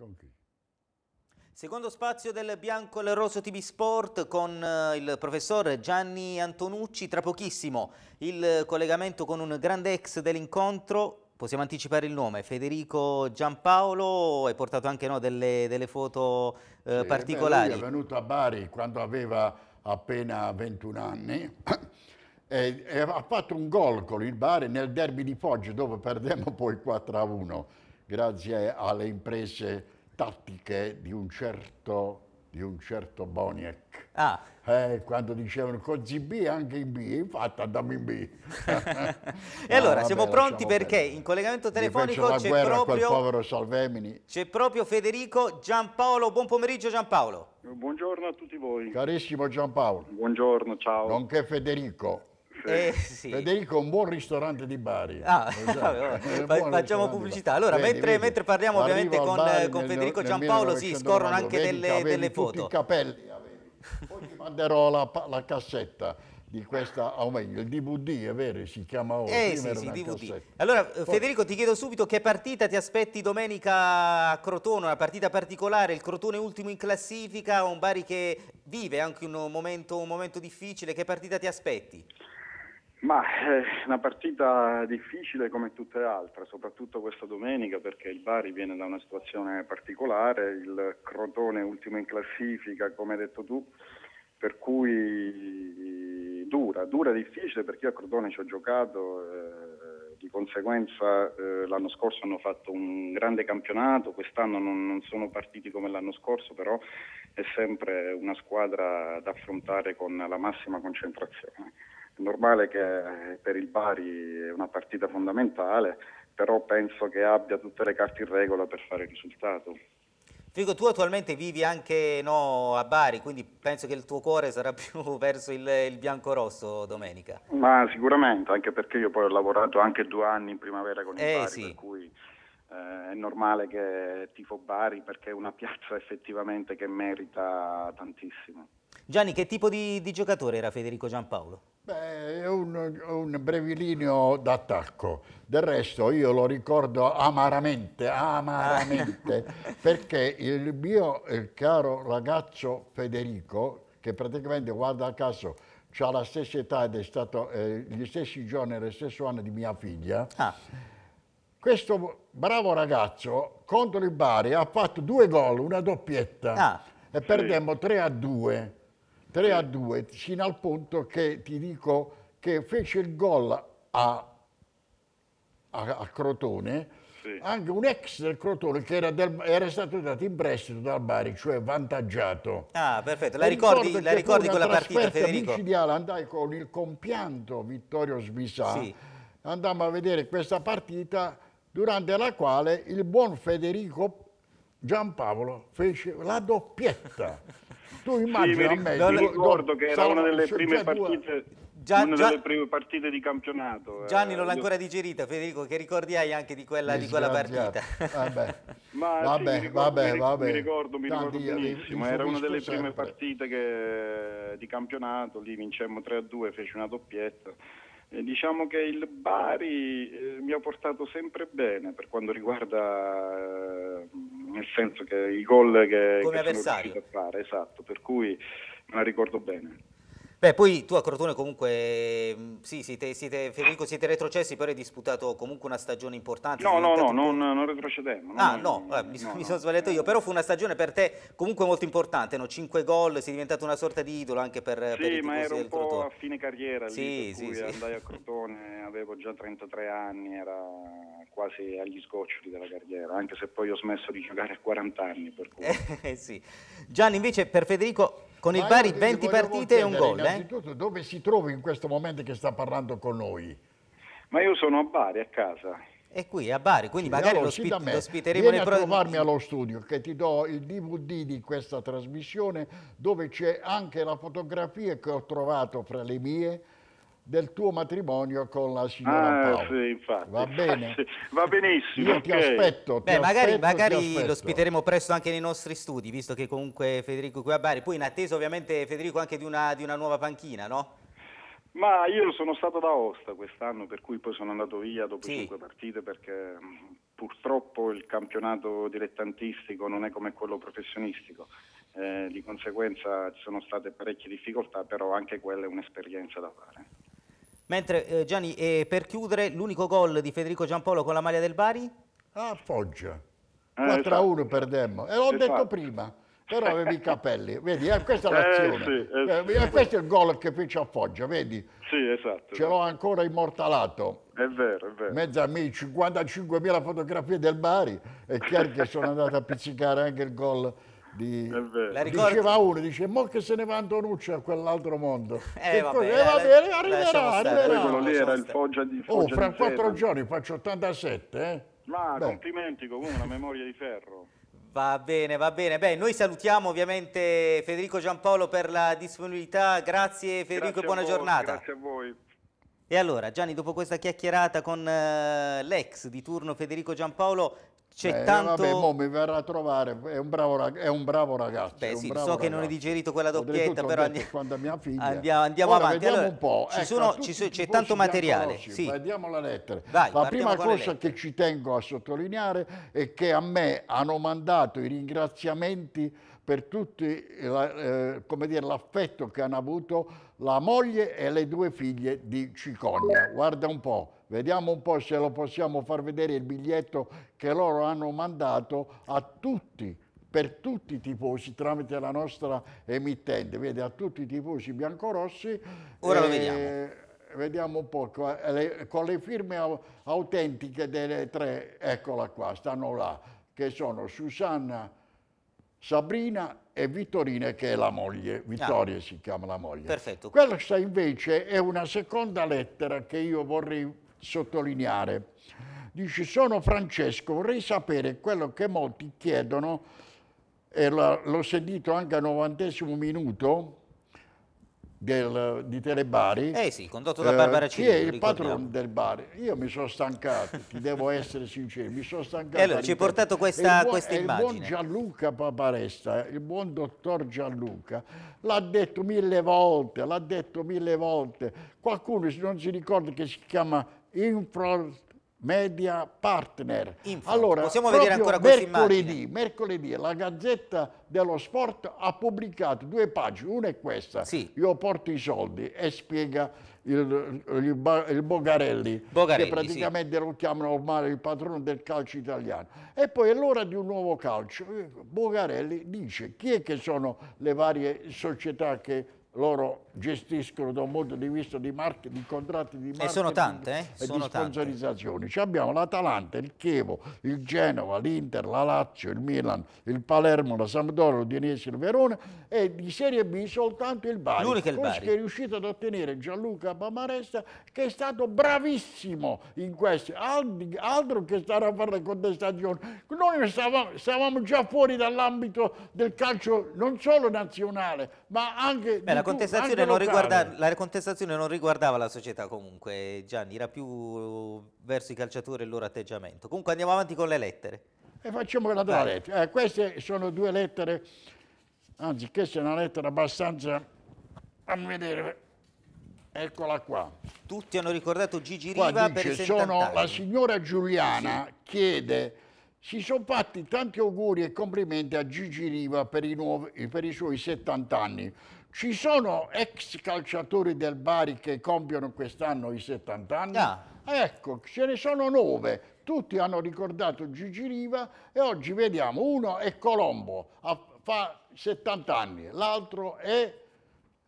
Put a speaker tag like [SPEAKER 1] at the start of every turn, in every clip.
[SPEAKER 1] Con chi? Secondo spazio del Bianco e Rosso TV Sport con eh, il professor Gianni Antonucci. Tra pochissimo il collegamento con un grande ex dell'incontro. Possiamo anticipare il nome, Federico Giampaolo, hai portato anche no, delle, delle, foto eh, sì, particolari. Beh, lui è
[SPEAKER 2] venuto a Bari quando aveva appena 21 anni e, e ha fatto un gol con il Bari nel derby di Foggia dove perdemmo poi 4 a 1 grazie alle imprese tattiche di un certo, di un certo Boniek. Ah. Eh, quando dicevano così B anche in B, infatti andiamo in B.
[SPEAKER 1] e allora vabbè, siamo pronti perché bene. in collegamento telefonico c'è proprio, proprio Federico Giampaolo. Buon pomeriggio Giampaolo.
[SPEAKER 2] Buongiorno a tutti voi. Carissimo Giampaolo. Buongiorno, ciao. Nonché Federico. Eh, eh, sì. Federico un buon ristorante di Bari. Ah, vabbè, vabbè. facciamo pubblicità. Allora, vedi, mentre, vedi. mentre, parliamo ovviamente con, con nel, Federico Giampaolo, si sì, scorrono anche vedi, delle, delle foto. i capelli avevi. Ah, Poi ti manderò la, la cassetta di questa, o meglio, il DVD, è vero, si chiama ora. Eh sì, sì, DVD. Allora, Poi... Federico, ti chiedo subito che partita ti aspetti
[SPEAKER 1] domenica a Crotone, una partita particolare, il Crotone ultimo in classifica, un Bari che vive
[SPEAKER 3] anche un momento,
[SPEAKER 1] un momento difficile, che partita ti aspetti?
[SPEAKER 3] Ma è eh, una partita difficile come tutte le altre, soprattutto questa domenica perché il Bari viene da una situazione particolare, il Crotone ultimo in classifica, come hai detto tu, per cui dura, dura, difficile perché io a Crotone ci ho giocato, eh, di conseguenza eh, l'anno scorso hanno fatto un grande campionato, quest'anno non, non sono partiti come l'anno scorso, però è sempre una squadra da affrontare con la massima concentrazione. È normale che per il Bari è una partita fondamentale, però penso che abbia tutte le carte in regola per fare il risultato.
[SPEAKER 1] Figo, tu attualmente vivi anche no, a Bari, quindi penso che il tuo cuore sarà più verso il, il bianco-rosso domenica. Ma
[SPEAKER 3] sicuramente, anche perché io poi ho lavorato anche due anni in primavera con il eh, Bari, sì. per cui eh, è normale che tifo Bari perché è una piazza effettivamente che merita tantissimo.
[SPEAKER 1] Gianni, che tipo di, di giocatore era Federico Giampaolo?
[SPEAKER 2] Beh, è un, un brevilinio d'attacco. Del resto io lo ricordo amaramente, amaramente, perché il mio il caro ragazzo Federico, che praticamente guarda caso ha la stessa età ed è stato eh, gli stessi giorni e lo stesso anno di mia figlia, ah questo bravo ragazzo contro il Bari ha fatto due gol, una doppietta ah. e perdemmo 3 a 2. 3 a 2 fino al punto che ti dico che fece il gol a, a, a Crotone sì. anche un ex del Crotone che era, del, era, stato dato in prestito dal Bari, cioè vantaggiato.
[SPEAKER 1] Ah, perfetto. La ricordi, la ricordi quella partita, Federico?
[SPEAKER 2] micidiale, andai con il compianto Vittorio Svisà, sì. andammo a vedere questa partita durante la quale il buon Federico Giampaolo fece la doppietta. Tu
[SPEAKER 3] immagini sì, mi ricordo, a me... ricordo che era una delle prime cioè, partite... Gian, una Gian... prime partite di campionato. Eh,
[SPEAKER 1] Gianni non l'ha ancora digerita, Federico, che ricordi hai anche di quella, di quella partita?
[SPEAKER 2] Vabbè,
[SPEAKER 3] ma, vabbè, sì, mi ricordo, vabbè, mi, ricordo, mi Tanti, ricordo benissimo, era una delle sempre. prime partite che, di campionato, lì vincemmo 3-2, fece una doppietta. Eh, diciamo che il Bari eh, mi ha portato sempre bene per quanto riguarda, eh, nel senso che i gol che, Come che sono riuscito a fare, esatto, per cui me la ricordo bene.
[SPEAKER 1] Beh, poi tu a Crotone comunque, mm, sì, siete, siete, Federico, siete retrocessi, però hai disputato comunque una stagione importante. No, no, no, non,
[SPEAKER 3] non retrocedemmo. Ah, no,
[SPEAKER 1] eh, mi, no, mi, eh, sono sbagliato no. io, però fu una stagione per te comunque molto importante, no? 5 gol, sei diventato una sorta di idolo anche per, sì, per i ma ero un po' a
[SPEAKER 3] fine carriera lì, sì, sì, sì. andai a Crotone, avevo già 33 anni, era quasi agli sgoccioli della carriera, anche se poi ho smesso di giocare a 40 anni. Per cui. Eh, sì. Gianni, invece
[SPEAKER 2] per Federico con il Bari 20 partite e un gol. Eh? Innanzitutto eh? dove si trova in questo momento che sta parlando con noi?
[SPEAKER 3] Ma io sono a Bari, a casa. E qui a Bari, quindi sì, magari allora, lo, spi- me. lo spiteremo Vieni nel trovarmi allo
[SPEAKER 2] studio che ti do il DVD di questa trasmissione dove c'è anche la fotografia che ho trovato fra le mie del tuo matrimonio con la signora ah, Paolo. Sì, infatti, va bene? va benissimo. Io okay. ti aspetto. Ti Beh, magari, magari lo ospiteremo
[SPEAKER 1] presto anche nei nostri studi, visto che comunque Federico è qui a Bari. Poi in attesa ovviamente Federico anche di una, di una nuova panchina, no?
[SPEAKER 3] Ma io sono stato da Osta quest'anno, per cui poi sono andato via dopo sì. cinque partite perché mm, purtroppo il campionato dilettantistico non è come quello professionistico. Eh, di conseguenza ci sono state parecchie difficoltà, però anche quella è un'esperienza da fare. Mentre
[SPEAKER 1] eh, Gianni, eh, per chiudere, l'unico gol di Federico Giampolo con la maglia del Bari?
[SPEAKER 2] Ah, Foggia. 4 eh, a 1 esatto. perdemmo. E eh, l'ho detto esatto. prima, però avevi i capelli. Vedi, eh, questa è eh, l'azione. Sì, sì. questo è il gol che fece a Foggia, vedi? Sì, esatto. Ce l'ho esatto. ancora immortalato. È vero, è vero. Mezzo a me, 55.000 fotografie del Bari. È chiaro che sono andato a pizzicare anche il gol di, la diceva uno, dice, mo che se ne va Antonucci a quell'altro mondo. Eh, eh va, bene, eh, va bene, arriverà, arriverà. Quello lì era il Foggia di Foggia Oh, fra quattro giorni faccio 87, eh?
[SPEAKER 3] Ma Beh. complimenti comunque, una memoria di ferro.
[SPEAKER 1] Va bene, va bene. Beh, noi salutiamo ovviamente Federico Giampaolo per la disponibilità. Grazie Federico grazie e buona voi, giornata. Grazie a voi. E allora Gianni, dopo questa chiacchierata con uh, l'ex di turno Federico Giampaolo, c'è
[SPEAKER 2] eh, tanto... Vabbè, mo mi verrà a trovare, è un bravo, rag... è un bravo ragazzo. Beh, sì, so ragazzo. che non hai digerito quella doppietta, però andiamo, andiamo, andiamo Ora, avanti. Allora, un po'. Ecco, sono, tutti, ci, c'è tanto materiale. Conosci, sì. Vediamo la lettera. Vai, la prima cosa che ci tengo a sottolineare è che a me hanno mandato i ringraziamenti per tutto eh, l'affetto che hanno avuto la moglie e le due figlie di Cicogna. Guarda un po'. Vediamo un po' se lo possiamo far vedere il biglietto che loro hanno mandato a tutti, per tutti i tifosi, tramite la nostra emittente, vede, a tutti i tifosi biancorossi. Ora e... lo vediamo vediamo un po', con le firme autentiche delle tre, eccola qua, stanno là, che sono Susanna, Sabrina e Vittorina, che è la moglie, ah. Vittoria ah, si chiama la moglie. Perfetto. Questa invece è una seconda lettera che io vorrei sottolineare. Dice, sono Francesco, vorrei sapere quello che molti chiedono, e l'ho sentito anche al novantesimo minuto del, di Telebari. Eh sì, condotto da eh, Barbara eh, Cini. Chi è il patrono del bar? Io mi sono stancato, ti devo essere sincero, mi sono stancato. E allora, ci hai portato questa, buon, questa immagine. Il buon Gianluca Paparesta, eh, il buon dottor Gianluca, l'ha detto mille volte, l'ha detto mille volte. Qualcuno non si ricorda che si chiama Inframedia Partner. Info. Allora, Possiamo vedere ancora mercoledì, mercoledì la Gazzetta dello Sport ha pubblicato due pagine, una è questa, sì. io porto i soldi e spiega il, il, il Bogarelli, Bogarelli, che praticamente sì. lo chiamano ormai il patrono del calcio italiano. E poi è l'ora di un nuovo calcio. Bogarelli dice chi è che sono le varie società che loro gestiscono da un punto di vista di, market, di contratti di marketing e, sono tante, eh? e sono di sponsorizzazioni. Ci abbiamo l'Atalanta, il Chievo, il Genova, l'Inter, la Lazio, il Milan, il Palermo, la Sampdoria, l'Udinese, il Verona e di Serie B soltanto il Bari. L'unica è il Bari. che è riuscito ad ottenere Gianluca Bamaresta che è stato bravissimo in questo. Altro che stare a fare le contestazioni. Noi stavamo, stavamo già fuori dall'ambito del calcio non solo nazionale ma anche... Beh, contestazione, non
[SPEAKER 1] la contestazione non riguardava la società comunque, Gianni, era più verso i calciatori e il loro atteggiamento. Comunque andiamo avanti con le lettere.
[SPEAKER 2] E facciamo la tua lettera. Eh, queste sono due lettere, anzi questa è una lettera abbastanza,
[SPEAKER 1] fammi vedere, eccola qua. Tutti hanno ricordato
[SPEAKER 2] Gigi Riva qua dice, per sono, La signora Giuliana sì. chiede si sono fatti tanti auguri e complimenti a Gigi Riva per i, nuovi, per i suoi 70 anni. Ci sono ex calciatori del Bari che compiono quest'anno i 70 anni? Ah. Ecco, ce ne sono nove. Tutti hanno ricordato Gigi Riva e oggi vediamo uno è Colombo, fa 70 anni, l'altro è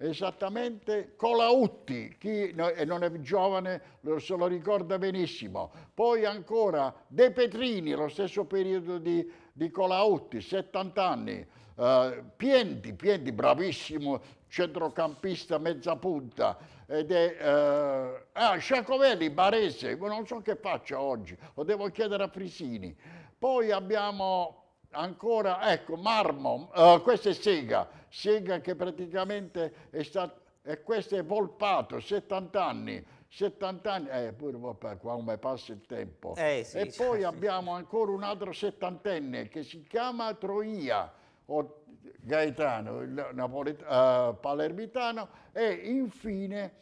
[SPEAKER 2] esattamente Colautti, chi non è giovane se lo ricorda benissimo, poi ancora De Petrini, lo stesso periodo di, di Colautti, 70 anni, uh, eh, Pienti, Pienti bravissimo centrocampista mezza punta, ed è uh, ah, Sciacovelli, Barese, non so che faccia oggi, lo devo chiedere a Frisini. Poi abbiamo ancora, ecco, marmo, uh, eh, questo è sega, sega che praticamente è stata, e questo è volpato, 70 anni, 70 anni, eh, pure vabbè, come passa il tempo. Eh, sì, e poi sì. abbiamo ancora un altro settantenne che si chiama Troia, o Gaetano, il Napolet- uh, palermitano, e infine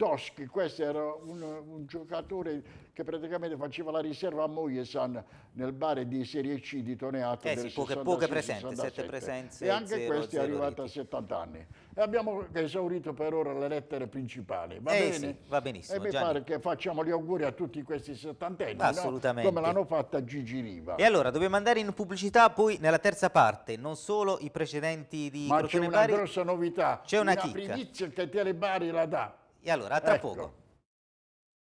[SPEAKER 2] Toschi, questo era un, un, giocatore che praticamente faceva la riserva a Mojesan nel bar di Serie C di Toneato eh, del sì, poche, 66, poche presenze, 67. presenze e anche questo è arrivato a 70 anni e abbiamo esaurito per ora le lettere principali va, eh bene? Sì, va
[SPEAKER 1] benissimo e mi Gianni. pare che
[SPEAKER 2] facciamo gli auguri a tutti questi settantenni no? come l'hanno fatta Gigi Riva e
[SPEAKER 1] allora dobbiamo andare in pubblicità poi nella terza parte non solo i precedenti di ma c'è una grossa
[SPEAKER 2] novità c'è una, una primizia che Telebari la dà
[SPEAKER 1] e allora, a tra ecco. poco.